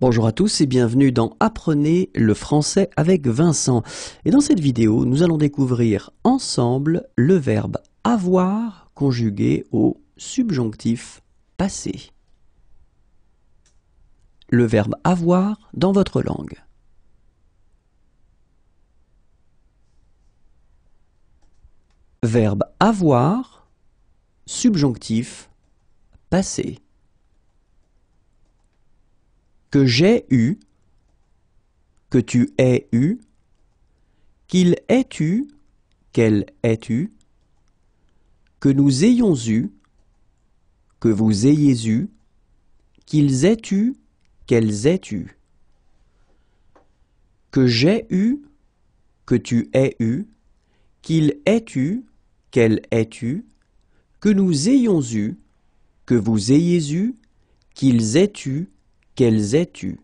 Bonjour à tous et bienvenue dans Apprenez le français avec Vincent. Et dans cette vidéo, nous allons découvrir ensemble le verbe avoir conjugué au subjonctif passé. Le verbe avoir dans votre langue. Verbe avoir, subjonctif, passé que j'ai eu, que tu aies eu, qu'il ait eu, qu'elle ait eu, que nous ayons eu, que vous ayez eu, qu'ils aient eu, qu'elles aient eu, que j'ai eu, que tu aies eu, qu'il ait eu, qu'elle ait eu, que nous ayons eu, que vous ayez eu, qu'ils aient eu, qu'elles es-tu